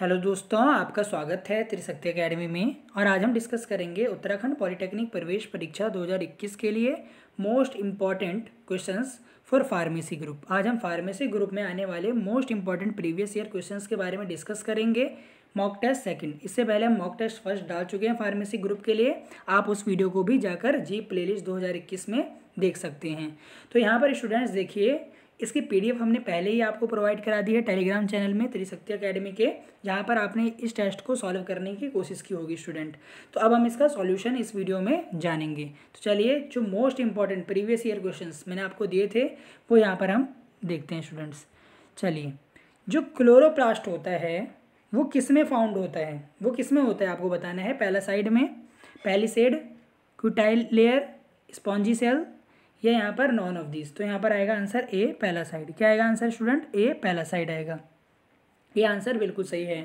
hello दोस्तों आपका स्वागत है त्रिशक्ति अकेडमी में और आज हम डिस्कस करेंगे उत्तराखंड पॉलिटेक्निक प्रवेश परीक्षा 2021 के लिए most important questions for pharmacy group आज हम फार्मेसी ग्रुप में आने वाले most important previous year questions के बारे में डिस्कस करेंगे मॉक टेस्ट सेकंड इससे पहले हम मॉक टेस्ट फर्स्ट डाल चुके हैं फार्मेसी ग्रुप के लिए आप उस वीडियो को भी जाकर जी प्लेलिस्ट 2021 में देख सकते हैं तो यहाँ पर स्टूडेंट्स देखिए इसकी पीडीएफ हमने पहले ही आपको प्रोवाइड करा दी है टेलीग्राम चैनल में त्रिशक्ति अकेडमी के जहाँ पर आपने इस टेस्ट को सॉल्व करने की कोशिश की होगी स्टूडेंट तो अब हम इसका सॉल्यूशन इस वीडियो में जानेंगे तो चलिए जो most important previous year question मैंने आपको दिए थे वो यहाँ पर हम देखते हैं स्टूडेंट्स चलिए जो क्लोरोप्लास्ट होता है वो किस में फाउंड होता है वो किस में होता है आपको बताना है पहला साइड में सेड क्यूटाइल लेयर स्पॉन्जी सेल या यहाँ पर नॉन ऑफ दिस तो यहाँ पर आएगा आंसर ए पहला साइड क्या आएगा आंसर स्टूडेंट ए पहला साइड आएगा ये आंसर बिल्कुल सही है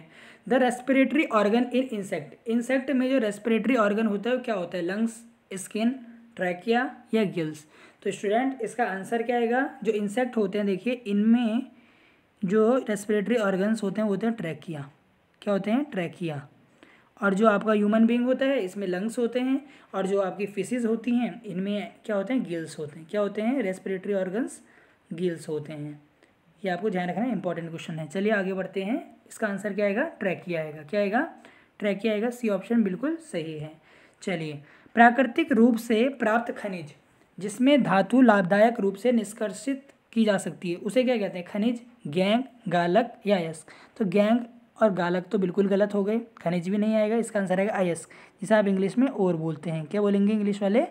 the respiratory organ in insect insect में जो रेस्पिरेटरी ऑर्गन होता है वो क्या होता है लंग्स स्किन ट्रैकिया या गिल्स तो स्टूडेंट इसका आंसर क्या आएगा जो इंसेक्ट होते हैं देखिए इनमें जो रेस्पिरेटरी ऑर्गन्स होते हैं वो होते हैं ट्रैकिया क्या होते हैं ट्रैकिया और जो आपका ह्यूमन बींग होता है इसमें लंग्स होते हैं और जो आपकी फिशेज होती हैं इनमें क्या होते हैं गिल्स होते हैं क्या होते हैं रेस्पिरेटरी ऑर्गन्स गिल्स होते हैं ये आपको ध्यान रखना इंपॉर्टेंट क्वेश्चन है चलिए आगे बढ़ते हैं इसका आंसर क्या आएगा ट्रैकिया आएगा क्या आएगा ट्रैकिया आएगा सी ऑप्शन बिल्कुल सही है चलिए प्राकृतिक रूप से प्राप्त खनिज जिसमें धातु लाभदायक रूप से निष्कर्षित की जा सकती है उसे क्या कहते हैं खनिज गैंग गालक या यस्क तो गैंग और गालक तो बिल्कुल गलत हो गए खनिज भी नहीं आएगा इसका आंसर आएगा आयस जिसे आप इंग्लिश में ओर बोलते हैं क्या बोलेंगे इंग्लिश वाले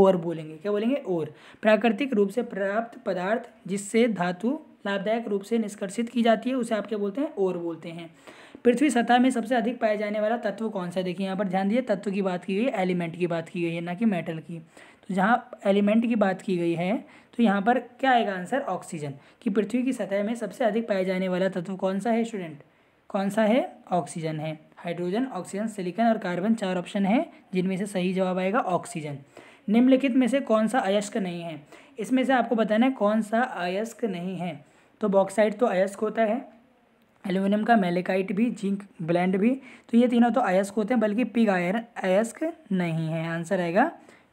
ओर बोलेंगे क्या बोलेंगे ओर प्राकृतिक रूप से प्राप्त पदार्थ जिससे धातु लाभदायक रूप से निष्कर्षित की जाती है उसे आप क्या बोलते हैं ओर बोलते हैं पृथ्वी सतह में सबसे अधिक पाया जाने वाला तत्व कौन सा देखिए यहाँ पर ध्यान दिए तत्व की बात की गई है एलिमेंट की बात की गई है ना कि मेटल की तो जहाँ एलिमेंट की बात की गई है तो यहाँ पर क्या आएगा आंसर ऑक्सीजन कि पृथ्वी की सतह में सबसे अधिक पाया जाने वाला तत्व कौन सा है स्टूडेंट कौन सा है ऑक्सीजन है हाइड्रोजन ऑक्सीजन सिलिकन और कार्बन चार ऑप्शन है जिनमें से सही जवाब आएगा ऑक्सीजन निम्नलिखित में से कौन सा अयस्क नहीं है इसमें से आपको बताना है कौन सा अयस्क नहीं है तो बॉक्साइड तो अयस्क होता है एल्यूमिनियम का मेलेकाइट भी जिंक ब्लैंड भी तो ये तीनों तो अयस्क होते हैं बल्कि पिग आयरन अयस्क नहीं है आंसर आएगा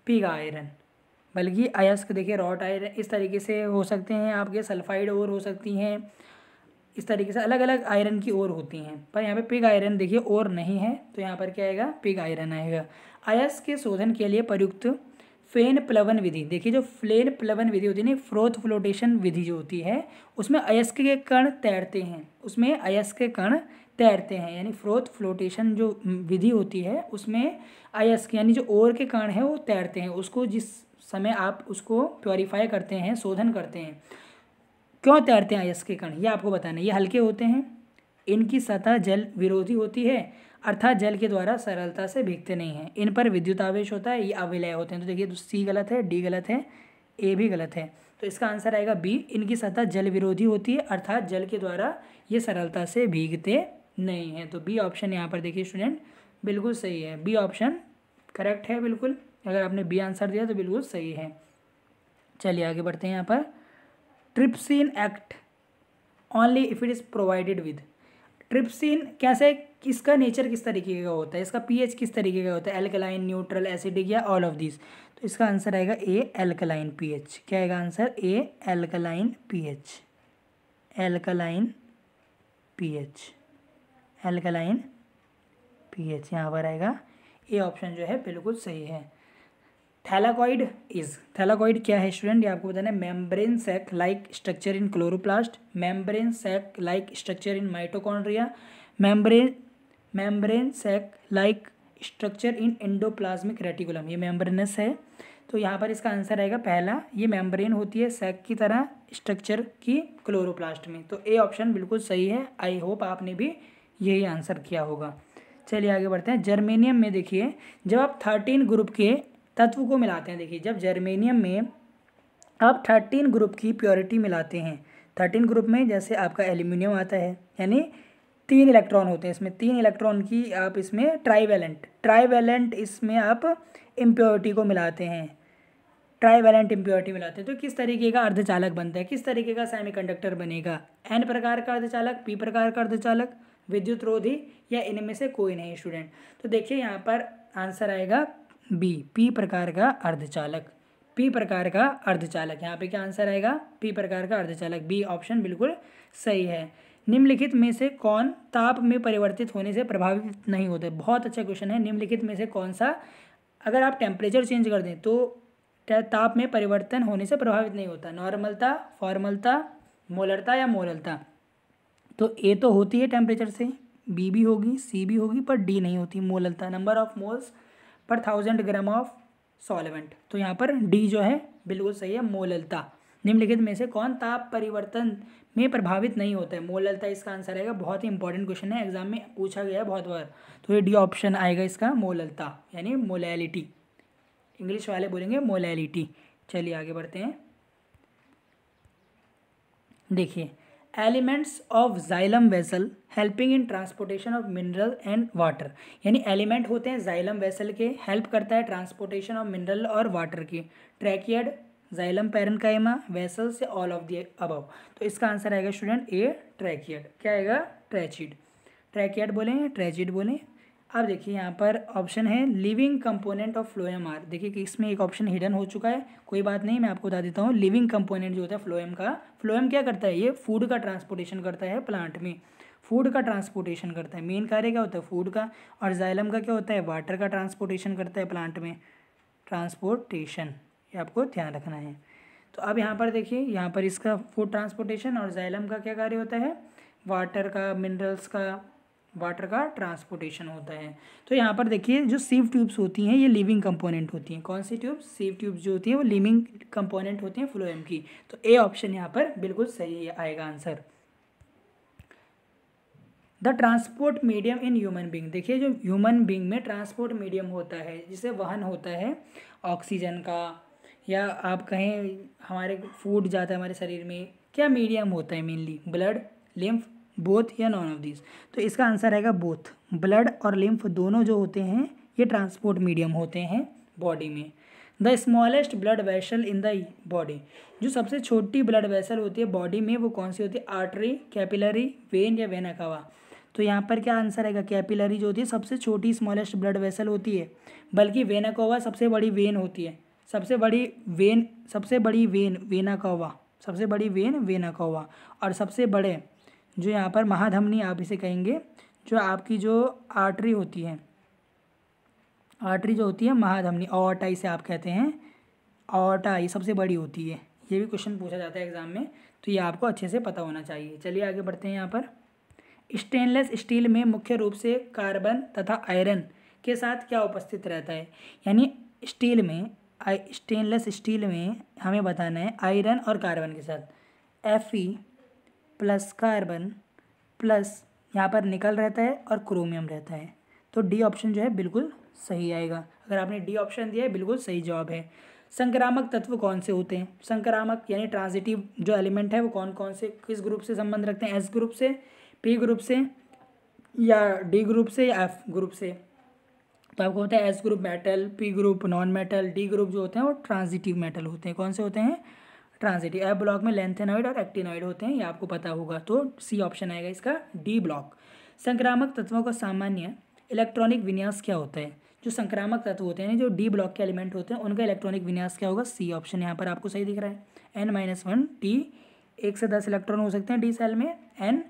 पिग आयरन बल्कि अयस्क देखिए रॉट आयरन इस तरीके से हो सकते हैं आपके सल्फाइड और हो सकती हैं इस तरीके से अलग अलग आयरन की ओर होती हैं पर यहाँ पे पिग आयरन देखिए और नहीं है तो यहाँ पर क्या आएगा पिग आयरन आएगा आयस के शोधन के लिए प्रयुक्त फेन प्लवन विधि देखिए जो फ्लेन प्लवन विधि होती है ना फ्रोथ फ्लोटेशन विधि जो होती है उसमें अयस्क के कण तैरते हैं उसमें अयस्क के कण तैरते हैं यानी फ्रोथ फ्लोटेशन जो विधि होती है उसमें अयस्क यानी जो ओर के कण हैं वो तैरते हैं उसको जिस समय आप उसको प्योरीफाई करते हैं शोधन करते हैं क्यों तैरते हैं अयस्क के कण ये आपको बताना ये हल्के होते हैं इनकी सतह जल विरोधी होती है अर्थात जल के द्वारा सरलता से भीगते नहीं हैं इन पर विद्युत आवेश होता है ये अविलय होते हैं तो देखिए तो सी गलत है डी गलत है ए भी गलत है तो इसका आंसर आएगा बी इनकी सतह जल विरोधी होती है अर्थात जल के द्वारा ये सरलता से भीगते नहीं हैं तो बी ऑप्शन यहाँ पर देखिए स्टूडेंट बिल्कुल सही है बी ऑप्शन करेक्ट है बिल्कुल अगर आपने बी आंसर दिया तो बिल्कुल सही है चलिए आगे बढ़ते हैं यहाँ पर trypsin act only if it is provided with trypsin कैसे इसका नेचर किस तरीके का होता है इसका पीएच किस तरीके का होता है एल्कलाइन न्यूट्रल एसिडिक या ऑल ऑफ दिस तो इसका आंसर आएगा ए एल्कलाइन पीएच क्या आएगा answer A alkaline pH alkaline pH alkaline pH यहाँ पर आएगा ए ऑप्शन जो है बिल्कुल सही है थैलाकॉइड इज थैलाकॉइड क्या है स्टूडेंट ये आपको बताना है membrane sac like structure in chloroplast membrane sac like structure in mitochondria membrane membrane sac like structure in endoplasmic reticulum ये मेम्ब्रेनस है तो यहाँ पर इसका आंसर आएगा पहला ये मेम्ब्रेन होती है सैक की तरह स्ट्रक्चर की क्लोरोप्लास्ट में तो ए ऑप्शन बिल्कुल सही है आई होप आपने भी यही आंसर किया होगा चलिए आगे बढ़ते हैं जर्मेनियम में देखिए जब आप थर्टीन ग्रुप के तत्व को मिलाते हैं देखिए जब जर्मेनियम में आप थर्टीन ग्रुप की प्योरिटी मिलाते हैं थर्टीन ग्रुप में जैसे आपका एल्यूमिनियम आता है यानी तीन इलेक्ट्रॉन होते हैं इसमें तीन इलेक्ट्रॉन की आप इसमें ट्राईवेलेंट ट्राईवेलेंट इसमें आप इम्प्योरिटी को मिलाते हैं ट्राईवेलेंट इम्प्योरिटी मिलाते हैं तो किस तरीके का अर्धचालक बनता है किस तरीके का सेमीकंडक्टर बनेगा एन प्रकार का अर्धचालक पी प्रकार का अर्धचालक विद्युत रोधी या इनमें से कोई नहीं स्टूडेंट तो देखिए यहाँ पर आंसर आएगा बी पी प्रकार का अर्धचालक पी प्रकार का अर्धचालक यहाँ पे क्या आंसर आएगा पी प्रकार का अर्धचालक बी ऑप्शन बिल्कुल सही है निम्नलिखित में से कौन ताप में परिवर्तित होने से प्रभावित नहीं होते बहुत अच्छा क्वेश्चन है निम्नलिखित में से कौन सा अगर आप टेम्परेचर चेंज कर दें तो ताप में परिवर्तन होने से प्रभावित नहीं होता नॉर्मलता फॉर्मलता मोलरता या मोरलता तो ए तो होती है टेम्परेचर से बी भी होगी सी भी होगी पर डी नहीं होती molality number of moles per thousand gram of solvent तो यहाँ पर डी जो है बिल्कुल सही है मोललता निम्नलिखित में से कौन ताप परिवर्तन में प्रभावित नहीं होता है मोललता इसका आंसर आएगा बहुत ही इंपॉर्टेंट क्वेश्चन है एग्जाम में पूछा गया है बहुत बार तो ये डी ऑप्शन आएगा इसका मोललता यानी मोलैलिटी इंग्लिश वाले बोलेंगे मोलैलिटी चलिए आगे बढ़ते हैं देखिए elements of xylem vessel helping in transportation of mineral and water यानी एलिमेंट होते हैं जाइलम वेसल के हेल्प करता है ट्रांसपोर्टेशन ऑफ मिनरल और वाटर की ट्रैकियड जाइलम एमा वेसल से ऑल ऑफ दी अबव तो इसका आंसर आएगा स्टूडेंट ए ट्रैकियड क्या आएगा ट्रैचिड ट्रैकियड बोलें ट्रैचिड बोलें अब देखिए यहाँ पर ऑप्शन है living component of phloem are देखिए कि इसमें एक ऑप्शन हिडन हो चुका है कोई बात नहीं मैं आपको बता देता हूँ लिविंग कंपोनेंट जो होता है फ्लोएम का फ्लोएम क्या करता है ये फूड का ट्रांसपोर्टेशन करता है प्लांट में फूड का ट्रांसपोर्टेशन करता है मेन कार्य क्या होता है फूड का और जाइलम का क्या होता है वाटर का ट्रांसपोर्टेशन करता है प्लांट में ट्रांसपोर्टेशन ये आपको ध्यान रखना है तो अब यहाँ पर देखिए यहाँ पर इसका फूड ट्रांसपोर्टेशन और जाइलम का क्या कार्य होता है वाटर का मिनरल्स का वाटर का ट्रांसपोर्टेशन होता है तो यहाँ पर देखिए जो सीव ट्यूब्स होती हैं ये लिविंग कंपोनेंट होती हैं कौन सी ट्यूब्स सीव ट्यूब्स जो होती हैं वो लिविंग कंपोनेंट होती हैं फ्लोएम की तो ए ऑप्शन यहाँ पर बिल्कुल सही आएगा answer the transport medium in human being देखिए जो ह्यूमन बींग में ट्रांसपोर्ट मीडियम होता है जिसे वाहन होता है ऑक्सीजन का या आप कहें हमारे फूड जाता है हमारे शरीर में क्या मीडियम होता है मेनली ब्लड लिम्फ बोथ या नॉन ऑफ दिस तो इसका आंसर रहेगा बोथ ब्लड और लिम्फ दोनों जो होते हैं ये ट्रांसपोर्ट मीडियम होते हैं बॉडी में the smallest blood vessel in the body जो सबसे छोटी ब्लड वेसल होती है बॉडी में वो कौन सी होती है आर्टरी कैपिलरी वेन या वेना तो यहाँ पर क्या आंसर आएगा कैपिलरी जो होती है सबसे छोटी स्मॉलेस्ट ब्लड वेसल होती है बल्कि वेनाकोवा सबसे बड़ी वेन होती है सबसे बड़ी वेन सबसे बड़ी वेन वेनाकोवा सबसे बड़ी वेन वेनाकोवा और सबसे बड़े जो यहाँ पर महाधमनी आप इसे कहेंगे जो आपकी जो आर्टरी होती है आर्टरी जो होती है महाधमनी ओटा इसे आप कहते हैं ओटा ये सबसे बड़ी होती है ये भी क्वेश्चन पूछा जाता है एग्ज़ाम में तो ये आपको अच्छे से पता होना चाहिए चलिए आगे बढ़ते हैं यहाँ पर स्टेनलेस स्टील में मुख्य रूप से कार्बन तथा आयरन के साथ क्या उपस्थित रहता है यानी स्टील में स्टेनलेस स्टील में हमें बताना है आयरन और कार्बन के साथ F E plus carbon plus यहाँ पर निकल रहता है और क्रोमियम रहता है तो डी ऑप्शन जो है बिल्कुल सही आएगा अगर आपने डी ऑप्शन दिया है बिल्कुल सही जवाब है संक्रामक तत्व कौन से होते हैं संक्रामक यानी ट्रांजिटिव जो एलिमेंट है वो कौन कौन से किस ग्रुप से संबंध रखते हैं एस ग्रुप से पी ग्रुप से या डी ग्रुप से या एफ ग्रुप से तो आपको होता है S group metal P group non metal D group जो होते हैं वो ट्रांजिटिव मेटल होते हैं कौन से होते हैं ट्रांजिटिव एफ ब्लॉक में लेंथेनॉइड और एक्टिनॉइड होते हैं ये आपको पता होगा तो सी ऑप्शन आएगा इसका डी ब्लॉक संक्रामक तत्वों का सामान्य इलेक्ट्रॉनिक विन्यास क्या होता है जो संक्रामक तत्व होते हैं जो डी ब्लॉक के एलिमेंट होते हैं उनका इलेक्ट्रॉनिक विन्यास क्या होगा सी ऑप्शन यहाँ पर आपको सही दिख रहा है एन माइनस वन टी एक से दस इलेक्ट्रॉन हो सकते हैं डी सेल में एन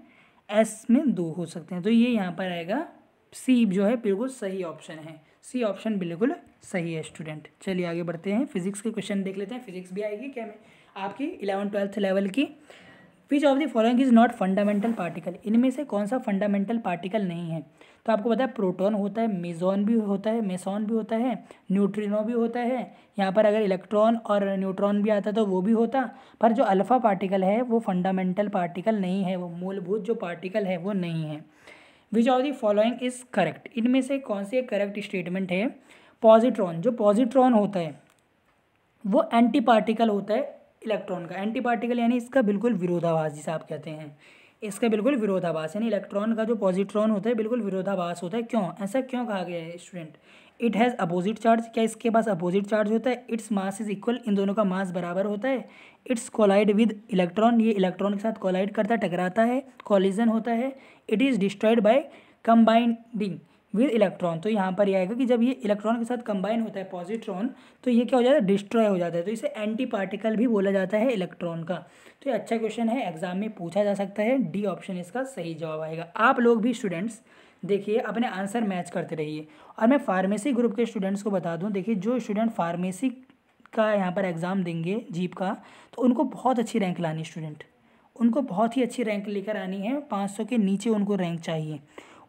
एस में दो हो सकते हैं तो ये यहाँ पर आएगा सी जो है बिल्कुल सही ऑप्शन है सी ऑप्शन बिल्कुल सही है स्टूडेंट चलिए आगे बढ़ते हैं फिजिक्स के क्वेश्चन देख लेते हैं फिजिक्स भी आएगी क्या में आपकी इलेवन ट्वेल्थ लेवल की which of the following is not fundamental particle इनमें से कौन सा फंडामेंटल पार्टिकल नहीं है तो आपको पता है प्रोटॉन होता है मेजोन भी होता है मेसॉन भी होता है न्यूट्रिनो भी होता है यहाँ पर अगर इलेक्ट्रॉन और न्यूट्रॉन भी आता तो वो भी होता पर जो अल्फ़ा पार्टिकल है वो फंडामेंटल पार्टिकल नहीं है वो मूलभूत जो पार्टिकल है वो नहीं है which of the following is correct इनमें से कौन सी करेक्ट स्टेटमेंट है पॉजिट्रॉन जो पॉजिट्रॉन होता है वो एंटी पार्टिकल होता है इलेक्ट्रॉन का एंटी पार्टिकल यानी इसका बिल्कुल विरोधाभास जिसे आप कहते हैं इसका बिल्कुल विरोधाभास यानी इलेक्ट्रॉन का जो पॉजिट्रॉन होता है बिल्कुल विरोधाभास होता है क्यों ऐसा क्यों कहा गया है student it has opposite charge क्या इसके पास अपोजिट चार्ज होता है इट्स मास इज इक्वल इन दोनों का मास बराबर होता है इट्स कोलाइड विद इलेक्ट्रॉन ये इलेक्ट्रॉन के साथ कोलाइड करता है टकराता है कॉलिजन होता है it is destroyed by combining with electron तो यहाँ पर यह आएगा कि जब ये इलेक्ट्रॉन के साथ कंबाइन होता है पॉजिट्रॉन तो ये क्या हो जाता है डिस्ट्रॉय हो जाता है तो इसे एंटी पार्टिकल भी बोला जाता है इलेक्ट्रॉन का तो ये अच्छा क्वेश्चन है एग्जाम में पूछा जा सकता है डी ऑप्शन इसका सही जवाब आएगा आप लोग भी स्टूडेंट्स देखिए अपने आंसर मैच करते रहिए और मैं फार्मेसी ग्रुप के स्टूडेंट्स को बता दूँ देखिए जो स्टूडेंट फार्मेसी का यहाँ पर एग्ज़ाम देंगे जीप का तो उनको बहुत अच्छी रैंक लानी स्टूडेंट उनको बहुत ही अच्छी रैंक लेकर आनी है पाँच सौ के नीचे उनको रैंक चाहिए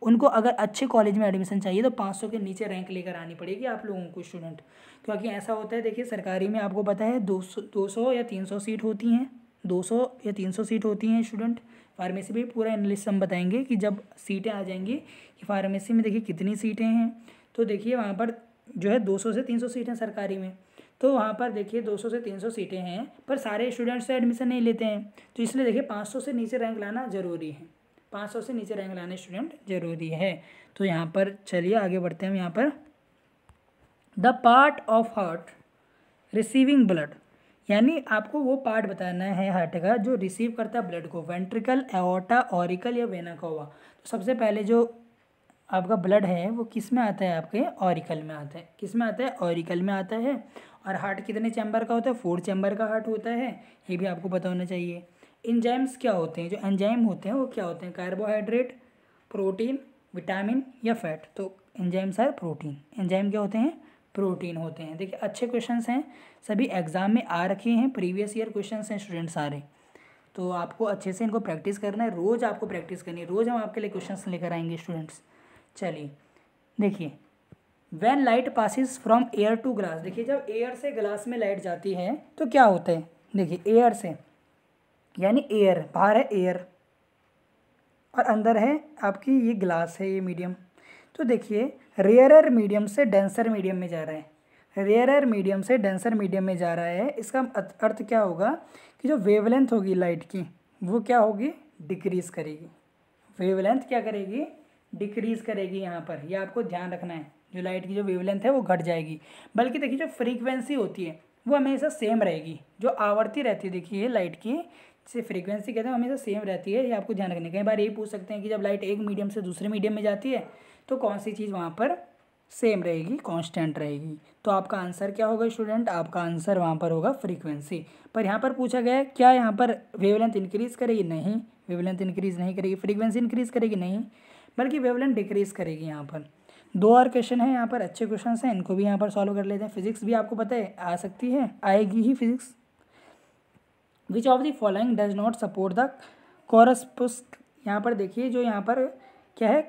उनको अगर अच्छे कॉलेज में एडमिशन चाहिए तो पाँच के नीचे रैंक लेकर आनी पड़ेगी आप लोगों को स्टूडेंट क्योंकि ऐसा होता है देखिए सरकारी में आपको पता है दो सौ या तीन सीट होती हैं दो सौ या तीन सौ सीट होती हैं स्टूडेंट फार्मेसी में पूरा एनालिस्ट हम बताएंगे कि जब सीटें आ जाएंगी कि फार्मेसी में देखिए कितनी सीटें हैं तो देखिए वहाँ पर जो है दो सौ से तीन सौ सीटें सरकारी में तो वहाँ पर देखिए दो सौ से तीन सौ सीटें हैं पर सारे स्टूडेंट्स से एडमिशन नहीं लेते हैं तो इसलिए देखिए पाँच सौ से नीचे रैंक लाना ज़रूरी है पाँच सौ से नीचे रैंक लाने स्टूडेंट जरूरी है तो यहाँ पर चलिए आगे बढ़ते हैं हम यहाँ पर the part of heart receiving blood यानी आपको वो पार्ट बताना है हार्ट का जो रिसीव करता है ब्लड को वेंट्रिकल एओटा ऑरिकल या वेनाकोवा तो सबसे पहले जो आपका ब्लड है वो किस में आता है आपके ऑरिकल में आता है किस में आता है ऑरिकल में आता है और हार्ट कितने चैम्बर का होता है फोर चैम्बर का हार्ट होता है ये भी आपको पता होना चाहिए एंजाइम्स क्या होते हैं जो एंजाइम होते हैं वो क्या होते हैं कार्बोहाइड्रेट प्रोटीन विटामिन या फैट तो एंजाइम्स आर प्रोटीन एंजाइम क्या होते हैं प्रोटीन होते हैं देखिए अच्छे क्वेश्चन हैं सभी एग्ज़ाम में आ रखे हैं प्रीवियस ईयर क्वेश्चन हैं स्टूडेंट सारे तो आपको अच्छे से इनको प्रैक्टिस करना है रोज़ आपको प्रैक्टिस करनी है रोज़ हम आपके लिए क्वेश्चन लेकर आएंगे स्टूडेंट्स चलिए देखिए when light passes from air to glass देखिए जब एयर से ग्लास में लाइट जाती है तो क्या होता है देखिए एयर से यानी एयर बाहर है एयर और अंदर है आपकी ये ग्लास है ये मीडियम तो देखिए रेयरर मीडियम से डेंसर मीडियम में जा रहा है रेयरर मीडियम से डेंसर मीडियम में जा रहा है इसका अर्थ क्या होगा कि जो वेवलेंथ होगी लाइट की वो क्या होगी डिक्रीज़ करेगी वेवलेंथ क्या करेगी डिक्रीज़ करेगी यहाँ पर ये यह आपको ध्यान रखना है जो लाइट की जो वेवलेंथ है वो घट जाएगी बल्कि देखिए जो फ्रीक्वेंसी होती है वो हमेशा सेम रहेगी जो आवर्ती रहती है देखिए लाइट की से फ्रीक्वेंसी कहते हैं हमेशा सेम रहती है ये आपको ध्यान रखने कई बार ये पूछ सकते हैं कि जब लाइट एक मीडियम से दूसरे मीडियम में जाती है तो कौन सी चीज़ वहाँ पर सेम रहेगी कांस्टेंट रहेगी तो आपका आंसर क्या होगा स्टूडेंट आपका आंसर वहाँ पर होगा फ्रीक्वेंसी पर यहाँ पर पूछा गया है क्या यहाँ पर वेवलेंथ इंक्रीज़ करेगी नहीं वेवलेंथ इंक्रीज़ नहीं करेगी फ्रीक्वेंसी इंक्रीज़ करेगी नहीं बल्कि वेवलेंथ डिक्रीज़ करेगी यहाँ पर दो और क्वेश्चन है यहाँ पर अच्छे क्वेश्चन हैं इनको भी यहाँ पर सॉल्व कर लेते हैं फिजिक्स भी आपको पता है आ सकती है आएगी ही physics which of the following does not support the corpus यहाँ पर देखिए जो यहाँ पर क्या है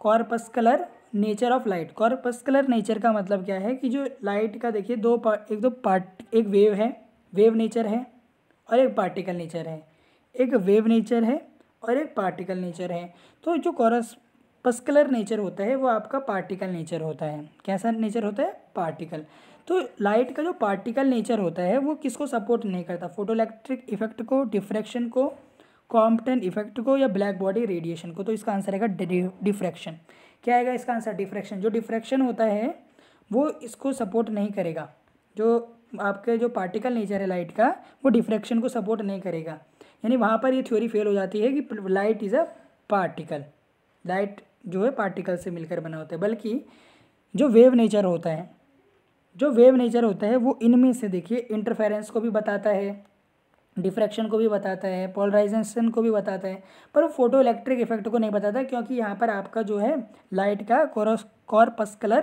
corpuscular nature of light corpuscular nature का मतलब क्या है कि जो लाइट का देखिए दो पार्ट एक दो पार्ट एक वेव है वेव नेचर है और एक पार्टिकल नेचर है एक वेव नेचर है और एक पार्टिकल नेचर है तो जो कॉरस्पस्कलर नेचर होता है वो आपका पार्टिकल नेचर होता है कैसा नेचर होता है पार्टिकल तो लाइट का जो पार्टिकल नेचर होता है वो किसको सपोर्ट नहीं करता फोटो इलेक्ट्रिक इफेक्ट को डिफ्रैक्शन को कॉम्पटेंट इफेक्ट को या ब्लैक बॉडी रेडिएशन को तो इसका आंसर आएगा डिफ्रैक्शन क्या आएगा इसका आंसर डिफ्रैक्शन जो डिफ्रैक्शन होता है वो इसको सपोर्ट नहीं करेगा जो आपके जो पार्टिकल नेचर है लाइट का वो डिफ्रैक्शन को सपोर्ट नहीं करेगा यानी वहाँ पर ये थ्योरी फेल हो जाती है कि light is a particle light जो है पार्टिकल से मिलकर बना होता है बल्कि जो वेव नेचर होता है जो वेव नेचर होता है वो इनमें से देखिए इंटरफेरेंस को भी बताता है डिफ्रैक्शन को भी बताता है पोलराइजेशन को भी बताता है पर वो फोटो इलेक्ट्रिक इफेक्ट को नहीं बताता क्योंकि यहाँ पर आपका जो है लाइट का कॉरस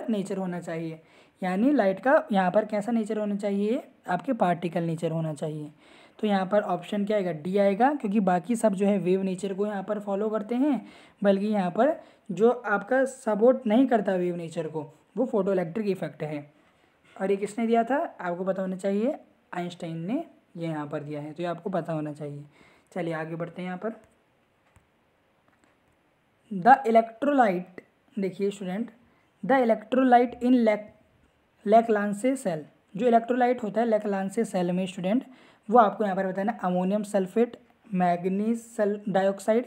नेचर होना चाहिए यानी लाइट का यहाँ पर कैसा नेचर होना चाहिए आपके पार्टिकल नेचर होना चाहिए तो यहाँ पर ऑप्शन क्या आएगा डी आएगा क्योंकि बाकी सब जो है वेव नेचर को यहाँ पर फॉलो करते हैं बल्कि यहाँ पर जो आपका सपोर्ट नहीं करता वेव नेचर को वो फोटो इलेक्ट्रिक इफेक्ट है और ये किसने दिया था आपको पता होना चाहिए आइंस्टाइन ने ये यहाँ पर दिया है तो ये आपको पता होना चाहिए चलिए आगे बढ़ते हैं यहाँ पर द इलेक्ट्रोलाइट देखिए स्टूडेंट द इलेक्ट्रोलाइट इन लेक लेकलांसे सेल जो इलेक्ट्रोलाइट होता है लेकलांसे सेल में स्टूडेंट वो आपको यहाँ पर बताना अमोनियम सल्फेट मैग्नीज सल dioxide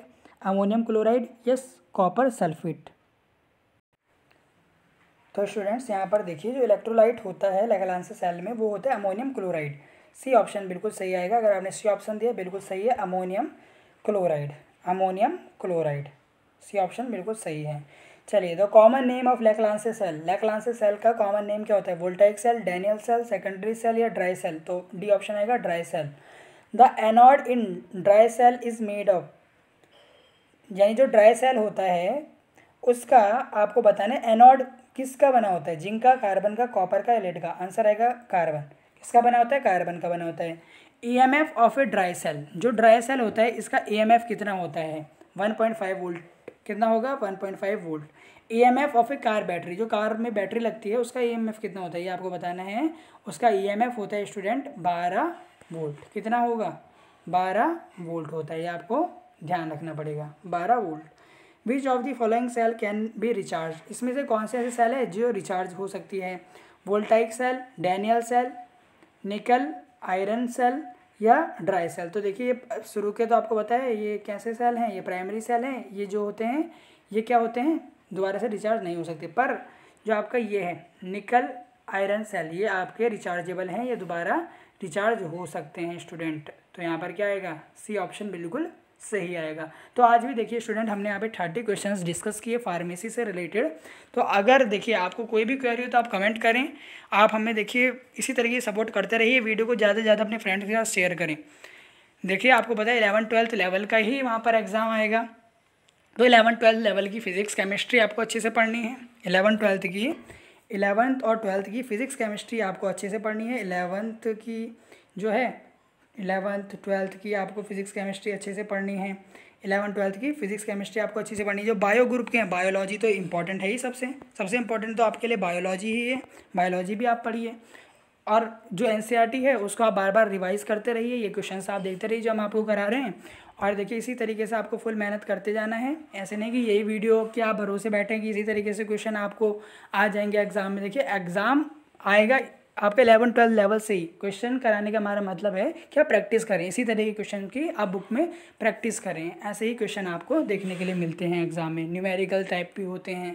ammonium chloride yes copper sulphate तो स्टूडेंट्स यहाँ पर देखिए जो इलेक्ट्रोलाइट होता है लेगलांस सेल में वो होता है अमोनियम क्लोराइड सी ऑप्शन बिल्कुल सही आएगा अगर आपने सी ऑप्शन दिया बिल्कुल सही है ammonium chloride ammonium chloride C option बिल्कुल सही है चलिए the common name of Leclanche cell Leclanche cell का कॉमन नेम क्या होता है voltaic cell Daniell cell secondary cell या ड्राई सेल तो डी ऑप्शन आएगा dry cell the anode in dry cell is made of यानी जो ड्राई सेल होता है उसका आपको बताना है एनॉड किसका बना होता है जिंक का कार्बन का कॉपर का लेड का आंसर आएगा कार्बन किसका बना होता है कार्बन का बना होता है E M F of a dry cell जो ड्राई सेल होता है इसका ई एम एफ कितना होता है वन पॉइंट फाइव वोल्ट कितना होगा one point five volt E M F of a car battery जो कार में बैटरी लगती है उसका ई एम एफ कितना होता है ये आपको बताना है उसका ई एम एफ होता है स्टूडेंट बारह वोल्ट कितना होगा बारह वोल्ट होता है ये आपको ध्यान रखना पड़ेगा बारह volt which of the following cell can be recharge इसमें से कौन सी ऐसी सेल है जो रिचार्ज हो सकती है voltaic cell Daniell cell nickel iron cell या ड्राई सेल तो देखिए ये शुरू के तो आपको पता है ये कैसे सेल हैं ये प्राइमरी सेल हैं ये जो होते हैं ये क्या होते हैं दोबारा से रिचार्ज नहीं हो सकते पर जो आपका ये है निकल आयरन सेल ये आपके रिचार्जेबल हैं ये दोबारा रिचार्ज हो सकते हैं स्टूडेंट तो यहाँ पर क्या आएगा सी ऑप्शन बिल्कुल सही आएगा तो आज भी देखिए स्टूडेंट हमने यहाँ पे थर्टी क्वेश्चंस डिस्कस किए फार्मेसी से रिलेटेड तो अगर देखिए आपको कोई भी क्वेरी हो तो आप कमेंट करें आप हमें देखिए इसी तरीके सपोर्ट करते रहिए वीडियो को ज़्यादा से ज़्यादा अपने फ्रेंड्स के साथ शेयर करें देखिए आपको पता है इलेवन ट्वेल्थ लेवल का ही वहाँ पर एग्ज़ाम आएगा तो इलेवन ट्वेल्थ लेवल की फ़िज़िक्स केमिस्ट्री आपको अच्छे से पढ़नी है इलेवन ट्वेल्थ की इलेवंथ और ट्वेल्थ की फ़िज़िक्स केमिस्ट्री आपको अच्छे से पढ़नी है इलेवंथ की जो है इलेवंथ ट्वेल्थ की आपको फिजिक्स केमिस्ट्री अच्छे से पढ़नी है इलेवन ट्वेल्थ की फिजिक्स केमिस्ट्री आपको अच्छे से पढ़नी है जो बायो ग्रुप के हैं बायोलॉजी तो इंपॉर्टेंट है ही सबसे सबसे इंपॉर्टेंट तो आपके लिए बायोलॉजी ही है बायोलॉजी भी आप पढ़िए और जो एन e है उसको आप बार बार रिवाइज़ करते रहिए ये क्वेश्चन आप देखते रहिए जो हम आपको करा रहे हैं और देखिए इसी तरीके से आपको फुल मेहनत करते जाना है ऐसे नहीं कि यही वीडियो कि आप भरोसे बैठें कि इसी तरीके से क्वेश्चन आपको आ जाएंगे एग्ज़ाम में देखिए एग्ज़ाम आएगा आपके इलेवन ट्वेल्थ लेवल से ही क्वेश्चन कराने का हमारा मतलब है कि आप प्रैक्टिस करें इसी तरह के क्वेश्चन की आप बुक में प्रैक्टिस करें ऐसे ही क्वेश्चन आपको देखने के लिए मिलते हैं एग्ज़ाम में न्यूमेरिकल टाइप भी होते हैं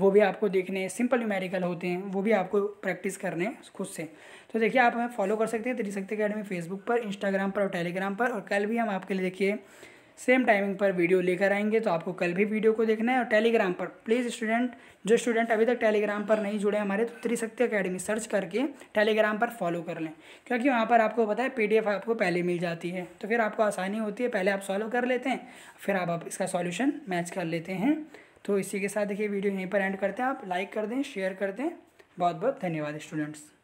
वो भी आपको देखने हैं सिंपल न्यूमेरिकल होते हैं वो भी आपको प्रैक्टिस करने हैं खुद से तो देखिए आप हमें फॉलो कर सकते हैं त्रिशक्ति अकेडमी फेसबुक पर इंस्टाग्राम पर और टेलीग्राम पर और कल भी हम आपके लिए देखिए सेम टाइमिंग पर वीडियो लेकर आएंगे तो आपको कल भी वीडियो को देखना है और टेलीग्राम पर प्लीज़ स्टूडेंट जो स्टूडेंट अभी तक टेलीग्राम पर नहीं जुड़े हमारे तो त्रिशक्ति अकेडमी सर्च करके टेलीग्राम पर फॉलो कर लें क्योंकि वहाँ पर आपको पता है पी आपको पहले मिल जाती है तो फिर आपको आसानी होती है पहले आप सॉल्व कर लेते हैं फिर आप, आप इसका सॉल्यूशन मैच कर लेते हैं तो इसी के साथ देखिए वीडियो यहीं पर एंड करते हैं आप लाइक कर दें शेयर कर दें बहुत बहुत धन्यवाद स्टूडेंट्स